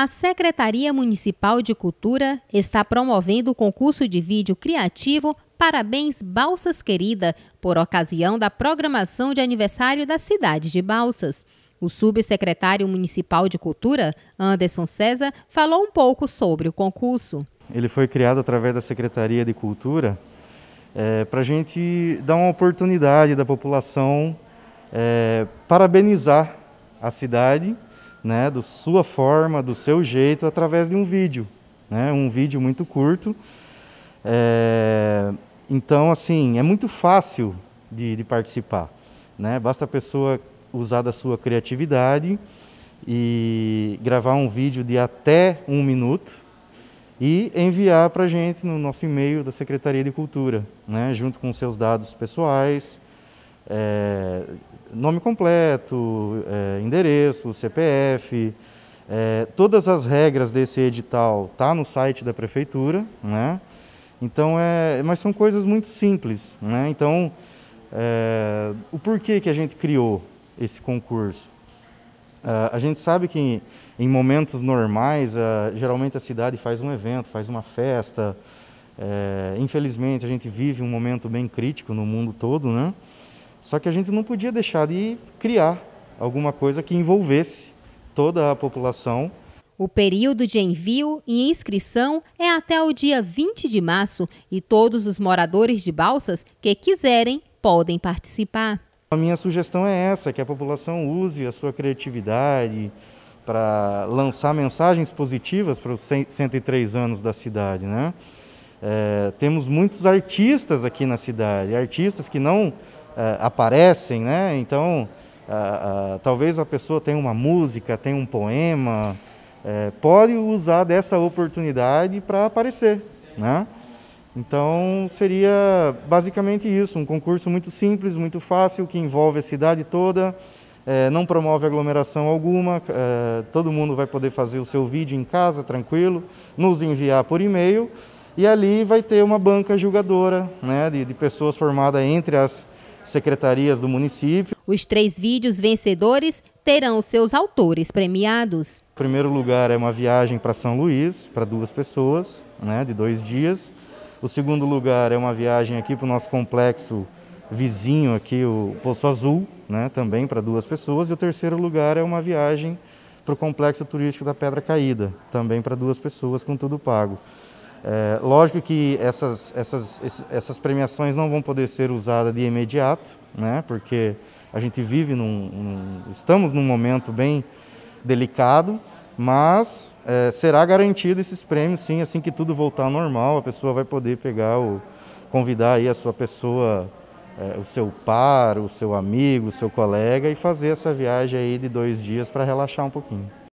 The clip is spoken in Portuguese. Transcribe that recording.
a Secretaria Municipal de Cultura está promovendo o concurso de vídeo criativo Parabéns Balsas Querida, por ocasião da programação de aniversário da cidade de Balsas. O subsecretário municipal de Cultura, Anderson César, falou um pouco sobre o concurso. Ele foi criado através da Secretaria de Cultura é, para a gente dar uma oportunidade da população é, parabenizar a cidade né, da sua forma, do seu jeito, através de um vídeo, né, um vídeo muito curto. É, então, assim, é muito fácil de, de participar, né, basta a pessoa usar da sua criatividade e gravar um vídeo de até um minuto e enviar para a gente no nosso e-mail da Secretaria de Cultura, né, junto com seus dados pessoais, é, nome completo, é, endereço, CPF, é, todas as regras desse edital tá no site da prefeitura, né? Então é, mas são coisas muito simples, né? Então é, o porquê que a gente criou esse concurso? É, a gente sabe que em momentos normais, geralmente a cidade faz um evento, faz uma festa. É, infelizmente a gente vive um momento bem crítico no mundo todo, né? Só que a gente não podia deixar de criar alguma coisa que envolvesse toda a população. O período de envio e inscrição é até o dia 20 de março e todos os moradores de Balsas que quiserem podem participar. A minha sugestão é essa, que a população use a sua criatividade para lançar mensagens positivas para os 103 anos da cidade. Né? É, temos muitos artistas aqui na cidade, artistas que não eh, aparecem, né? Então, eh, eh, talvez a pessoa tenha uma música, tenha um poema, pode usar dessa oportunidade para aparecer, né? Então seria basicamente isso, um concurso muito simples, muito fácil, que envolve a cidade toda, é, não promove aglomeração alguma, é, todo mundo vai poder fazer o seu vídeo em casa, tranquilo, nos enviar por e-mail, e ali vai ter uma banca julgadora né, de, de pessoas formadas entre as secretarias do município. Os três vídeos vencedores terão seus autores premiados. O primeiro lugar é uma viagem para São Luís, para duas pessoas, né, de dois dias. O segundo lugar é uma viagem aqui para o nosso complexo vizinho aqui, o Poço Azul, né, também para duas pessoas. E o terceiro lugar é uma viagem para o complexo turístico da Pedra Caída, também para duas pessoas com tudo pago. É, lógico que essas, essas, essas premiações não vão poder ser usadas de imediato, né? porque a gente vive num, num estamos num momento bem delicado, mas é, será garantido esses prêmios, sim, assim que tudo voltar ao normal, a pessoa vai poder pegar o convidar aí a sua pessoa, é, o seu par, o seu amigo, o seu colega e fazer essa viagem aí de dois dias para relaxar um pouquinho.